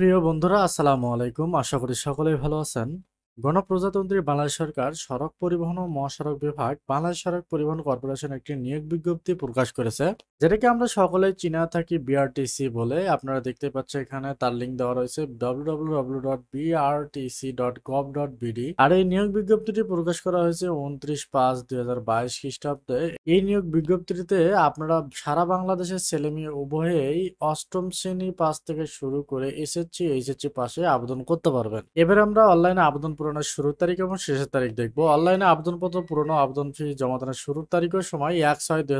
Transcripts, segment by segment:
প্রিয় বন্ধুরা আসসালামু আলাইকুম আশা করি সকলেই ভালো আছেন গণপ্রজাতন্ত্রী বাংলাদেশ সরকার সড়ক পরিবহন ও মহাসড়ক বিভাগ বাংলাদেশ সড়ক পরিবহন কর্পোরেশন একটি নিয়োগ বিজ্ঞপ্তি প্রকাশ করেছে যেটাকে আমরা সকলে চিনা থাকি বিআরটিসি বলে আপনারা দেখতে পাচ্ছেন এখানে তার লিঙ্ক দেওয়া রয়েছে www.brtc.gov.bd আর এই নিয়োগ বিজ্ঞপ্তিটি প্রকাশ করা হয়েছে উনত্রিশ পাঁচ দুই হাজার বাইশ খ্রিস্টাব্দে এই নিয়োগ বিজ্ঞপ্তিতে আপনারা সারা বাংলাদেশের ছেলে মেয়ে উভয়েই অষ্টম শ্রেণী পাস থেকে শুরু করে এসএসসি এইচএসসি পাশে আবেদন করতে পারবেন এবার আমরা অনলাইনে আবেদন পূরণের শুরুর তারিখ এবং শেষের তারিখ দেখব অনলাইনে আবেদনপত্র পূরণ আবেদন ফি জমা জমাদানের শুরুর তারিখের সময় এক ছয় দুই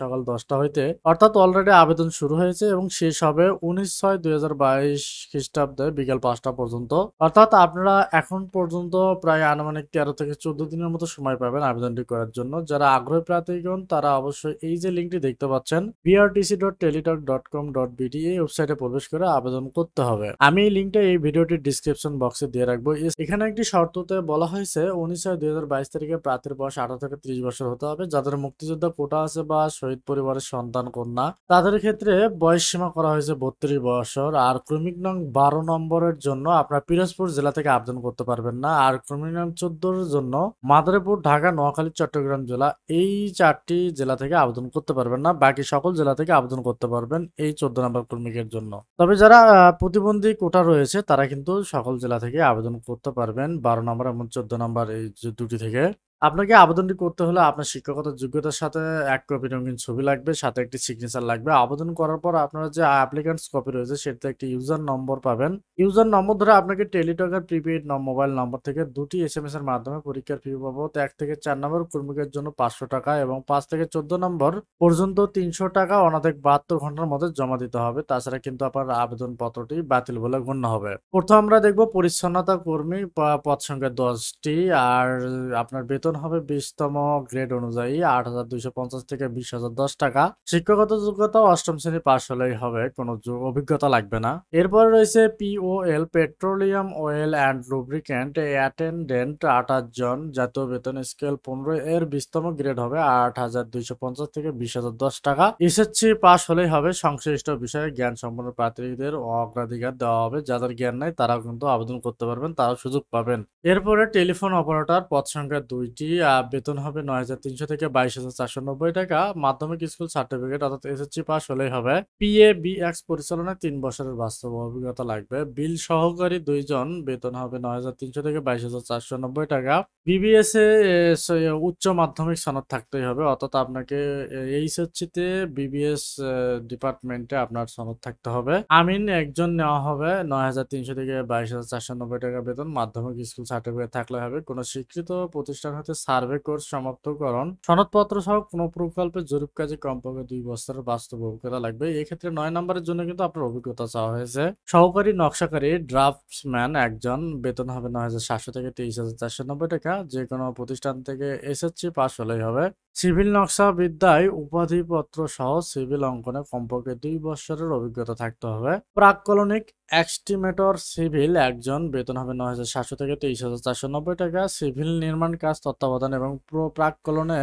সকাল দশটা হইতে অর্থাৎ অলরেডি আবেদন শুরু হয়েছে এবং শেষ হবে উনিশ ছয় দুই হাজার বাইশ খ্রিস্টাব্দে বিকেল পাঁচটা পর্যন্ত অর্থাৎ আপনারা এখন পর্যন্ত প্রায় আনুমানিক তেরো থেকে চোদ্দ দিনের মতো সময় পাবেন আবেদনটি করার জন্য যারা আগ্রহী প্রার্থীগণ তারা অবশ্যই এই যে লিঙ্কটি দেখতে পাচ্ছেন BRTC dot Teletalk dot com dot BD এই ওয়েবসাইটে প্রবেশ করে আবেদন করতে হবে আমি এই লিঙ্কটা এই ভিডিওটি ডিসক্রিপশন বক্সে দিয়ে রাখবো এখানে একটি শর্ততে বলা হয়েছে উনিশ ছয় দুই হাজার বাইশ তারিখে প্রার্থীর বয়স আঠারো থেকে ত্রিশ বছর হতে হবে যাদের মুক্তিযোদ্ধা কোটা আছে বা শহীদ পরিবারের সন্তান কন্যা তাদের ক্ষেত্রে বয়স সীমা করা হয়েছে বত্রিশ বছর আর ক্রমিক নং বারো নম্বরের জন্য আপনার পিরোজপুর জেলা থেকে আবেদন করতে পারবেন না আর ক্রমিক নং চোদ্দোর জন্য মাদারীপুর ঢাকা নোয়াখালী চট্টগ্রাম জেলা এই চারটি জেলা থেকে আবেদন করতে পারবেন না বাকি সকল জেলা থেকে আবেদন করতে পারবেন এই চোদ্দ নম্বর ক্রমিকের জন্য তবে যারা প্রতিবন্ধী কোটা রয়েছে তারা কিন্তু সকল জেলা থেকে আবেদন করতে পারবেন বারো নম্বর এবং চোদ্দ নম্বর এই দুটি থেকে আপনাকে আবেদনটি করতে হলে আপনার শিক্ষাগত যোগ্যতার সাথে এক কপি রঙিন ছবি লাগবে সাথে একটি সিগনেচার লাগবে আবেদন করার পর আপনারা যে অ্যাপ্লিকেন্টস কপি রয়েছে সেটা একটি ইউজার নম্বর পাবেন ইউজার নম্বর ধরে আপনাকে টেলিটকের প্রিপেইড মোবাইল নম্বর থেকে দুটি এস এম এস এর মাধ্যমে পরীক্ষার ফি পাবো এক থেকে চার নম্বর কর্মীদের জন্য পাঁচশো টাকা এবং পাঁচ থেকে চোদ্দ নম্বর পর্যন্ত তিনশো টাকা অনাধিক বাহাত্তর ঘন্টার মধ্যে জমা দিতে হবে তাছাড়া কিন্তু আপনার আবেদন পত্রটি বাতিল বলে গণ্য হবে প্রথম আমরা দেখবো পরিচ্ছন্নতা কর্মী পদ সংখ্যা দশটি আর আপনার বেতন বেতন হবে বিশতম গ্রেড অনুযায়ী আট হাজার দুইশো পঞ্চাশ থেকে বিশ হাজার দশ টাকা শিক্ষাগত যোগ্যতা অষ্টম শ্রেণী পাশ হলেই হবে কোনো অভিজ্ঞতা লাগবে না এরপরে রয়েছে POL petroleum oil and lubricant attendant আঠাশ জন জাতীয় বেতন স্কেল পনেরো এর বিশতম গ্রেড হবে আট হাজার দুইশো পঞ্চাশ থেকে বিশ হাজার দশ টাকা এসএসসি পাশ হলেই হবে সংশ্লিষ্ট বিষয়ে জ্ঞান সম্পন্ন প্রার্থীদের অগ্রাধিকার দেওয়া হবে যাদের জ্ঞান নাই তারা কিন্তু আবেদন করতে পারবেন তারাও সুযোগ পাবেন এরপরে টেলিফোন অপারেটর পথ সংখ্যা দুই এটি বেতন হবে নয় হাজার তিনশো থেকে বাইশ হাজার চারশো নব্বই টাকা মাধ্যমিক স্কুল সার্টিফিকেট অর্থাৎ এসএসসি পাস হলেই হবে পিএ বিএক্স পরিচালনায় তিন বছরের বাস্তব অভিজ্ঞতা লাগবে বিল সহকারী দুইজন বেতন হবে নয় হাজার তিনশো থেকে বাইশ হাজার চারশো নব্বই টাকা বিবিএস এ উচ্চ মাধ্যমিক সনদ থাকতেই হবে অর্থাৎ আপনাকে এইচএসসিতে বিবিএস ডিপার্টমেন্টে আপনার সনদ থাকতে হবে আমিন একজন নেওয়া হবে নয় হাজার তিনশো থেকে বাইশ হাজার চারশো নব্বই টাকা বেতন মাধ্যমিক স্কুল সার্টিফিকেট থাকলে হবে কোনো স্বীকৃত প্রতিষ্ঠান হতে সার্ভে কোর্স সমাপ্তকরণ সনদপত্র সহ কোন প্রকল্পের জরিপ কাজে কমপক্ষে দুই বছরের বাস্তব অভিজ্ঞতা লাগবে এক্ষেত্রে নয় নম্বরের জন্য কিন্তু আপনার অভিজ্ঞতা চাওয়া হয়েছে সহকারী নকশাকারী ড্রাফটসম্যান একজন বেতন হবে নয় হাজার সাতশো থেকে তেইশ হাজার চারশো নব্বই টাকা যে কোনো প্রতিষ্ঠান থেকে এসএসসি পাস হলেই হবে সিভিল নকশা বিদ্যায় উপাধিপত্র সহ সিভিল অঙ্কনে কমপক্ষে দুই বছরের অভিজ্ঞতা থাকতে হবে প্রাককলনিক এক্সটিমেটর সিভিল একজন বেতন হবে নয় হাজার সাতশো থেকে তেইশ হাজার চারশো নব্বই টাকা সিভিল নির্মাণ কাজ তত্ত্বাবধান এবং প্রাককলনে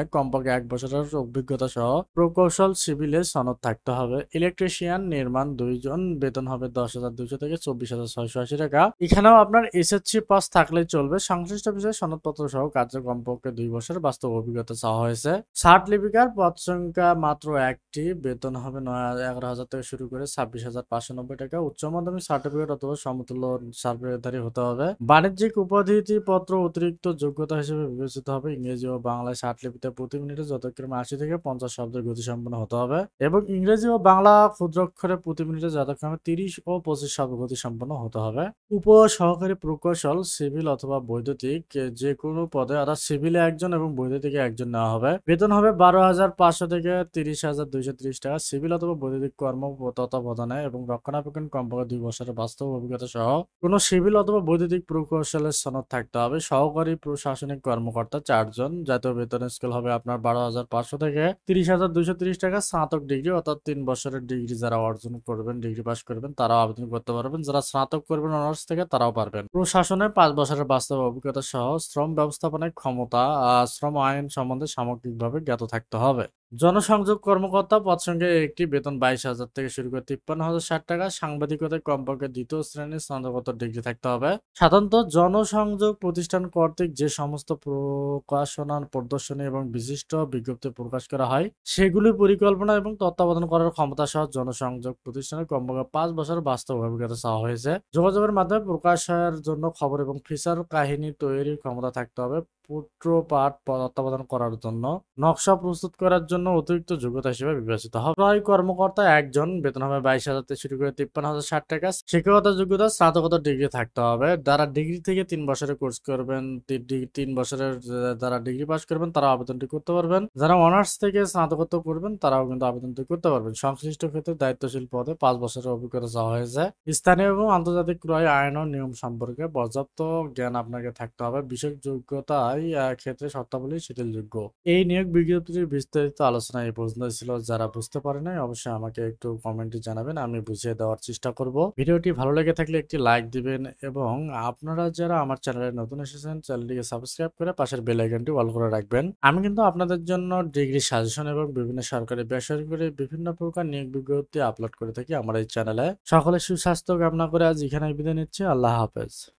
এক বছরের অভিজ্ঞতা সহ প্রকৌশল সিভিলে সনদ থাকতে হবে ইলেকট্রিশিয়ান নির্মাণ দুইজন বেতন হবে দশ হাজার থেকে চব্বিশ হাজার ছয়শো আশি টাকা এখানেও আপনার এসএসসি পাস থাকলেই চলবে সংশ্লিষ্ট বিষয়ে সনদপত্র সহ কার্য কমপক্ষে দুই বছর বাস্তব অভিজ্ঞতা চাওয়া হয়েছে ষাট লিপিকার পদ সংখ্যা মাত্র একটি বেতন হবে নয় এগারো হাজার থেকে শুরু করে ছাব্বিশ হাজার পাঁচশো নব্বই টাকা উচ্চ মাধ্যমিক সার্টিফিকেট অথবা সমতুল্য সার্টিফিকেটধারী হতে হবে বাণিজ্যিক উপাধিটি পত্র অতিরিক্ত যোগ্যতা হিসেবে বিবেচিত হবে ইংরেজি ও বাংলায় লিপিতে প্রতি মিনিটে যথাক্রমে আশি থেকে পঞ্চাশ শব্দের গতি সম্পন্ন হতে হবে এবং ইংরেজি ও বাংলা ক্ষুদ্রক্ষরে প্রতি মিনিটে যথাক্রমে তিরিশ ও পঁচিশ শব্দ গতি সম্পন্ন হতে হবে উপ সহকারী প্রকৌশল সিভিল অথবা বৈদ্যুতিক যে কোনো পদে অর্থাৎ সিভিলে একজন এবং বৈদ্যুতিকে একজন নেওয়া হবে বেতন হবে বারো হাজার পাঁচশো থেকে তিরিশ হাজার দুইশো ত্রিশ টাকা সিভিল অথবা বৈদ্যুতিক কর্ম তত্ত্বাবধানে এবং রক্ষণাবেক্ষণ কমপক্ষে দুই বছর কর্মচারীর বাস্তব অভিজ্ঞতা সহ কোনো সিভিল অথবা বৈদ্যুতিক প্রকৌশলের সনদ থাকতে হবে সহকারী প্রশাসনিক কর্মকর্তা চারজন জাতীয় বেতন স্কেল হবে আপনার বারো হাজার পাঁচশো থেকে তিরিশ হাজার দুশো তিরিশ টাকা স্নাতক ডিগ্রি অর্থাৎ তিন বছরের ডিগ্রি যারা অর্জন করবেন ডিগ্রি পাস করবেন তারাও আবেদন করতে পারবেন যারা স্নাতক করবেন অনার্স থেকে তারাও পারবেন প্রশাসনে পাঁচ বছরের বাস্তব অভিজ্ঞতা সহ শ্রম ব্যবস্থাপনায় ক্ষমতা শ্রম আইন সম্বন্ধে সামগ্রিকভাবে জ্ঞাত থাকতে হবে জনসংযোগ কর্মকর্তা পদ পদসংখ্যে একটি বেতন বাইশ হাজার থেকে শুরু করে তিপ্পান্ন হাজার ষাট টাকা সাংবাদিকতায় কমপক্ষে দ্বিতীয় শ্রেণীর স্নাতকোত্তর ডিগ্রি থাকতে হবে সাধারণত জনসংযোগ প্রতিষ্ঠান কর্তৃক যে সমস্ত প্রকাশনা প্রদর্শনী এবং বিশিষ্ট বিজ্ঞপ্তি প্রকাশ করা হয় সেগুলি পরিকল্পনা এবং তত্ত্বাবধান করার ক্ষমতা সহ জনসংযোগ প্রতিষ্ঠানের কমপক্ষে পাঁচ বছর বাস্তব অভিজ্ঞতা চাওয়া হয়েছে যোগাযোগের মাধ্যমে প্রকাশের জন্য খবর এবং ফিচার কাহিনী তৈরির ক্ষমতা থাকতে হবে পুত্রপাঠ তত্ত্বাবধান করার জন্য নকশা প্রস্তুত করার জন্য অতিরিক্ত যোগ্যতা হিসেবে বিবেচিত হবে হয় কর্মকর্তা একজন বেতন হবে বাইশ হাজার থেকে শুরু করে তিপ্পান্ন হাজার ষাট টাকা শিক্ষকতা যোগ্যতা স্নাতকতা ডিগ্রি থাকতে হবে যারা ডিগ্রি থেকে তিন বছরের কোর্স করবেন তিন বছরের যারা ডিগ্রি পাস করবেন তারা আবেদনটি করতে পারবেন যারা অনার্স থেকে স্নাতকত্ব করবেন তারাও কিন্তু আবেদনটি করতে পারবেন সংশ্লিষ্ট ক্ষেত্রে দায়িত্বশীল পদে পাঁচ বছরের অভিজ্ঞতা চাওয়া হয়েছে স্থানীয় এবং আন্তর্জাতিক ক্রয় আইন ও নিয়ম সম্পর্কে পর্যাপ্ত জ্ঞান আপনাকে থাকতে হবে বিশেষ যোগ্যতা তাই ক্ষেত্রে শর্তাবলী শিথিলযোগ্য এই নিয়োগ বিজ্ঞপ্তির বিস্তারিত আলোচনা এই পর্যন্ত ছিল যারা বুঝতে পারে নাই অবশ্যই আমাকে একটু কমেন্টে জানাবেন আমি বুঝিয়ে দেওয়ার চেষ্টা করব ভিডিওটি ভালো লেগে থাকলে একটি লাইক দিবেন এবং আপনারা যারা আমার চ্যানেলে নতুন এসেছেন চ্যানেলটিকে সাবস্ক্রাইব করে পাশের বেল আইকনটি অল করে রাখবেন আমি কিন্তু আপনাদের জন্য ডিগ্রি সাজেশন এবং বিভিন্ন সরকারি বেসরকারি বিভিন্ন প্রকার নিয়োগ বিজ্ঞপ্তি আপলোড করে থাকি আমার এই চ্যানেলে সকলে সুস্বাস্থ্য কামনা করে আজ এখানে বিদায় নিচ্ছি আল্লাহ হাফেজ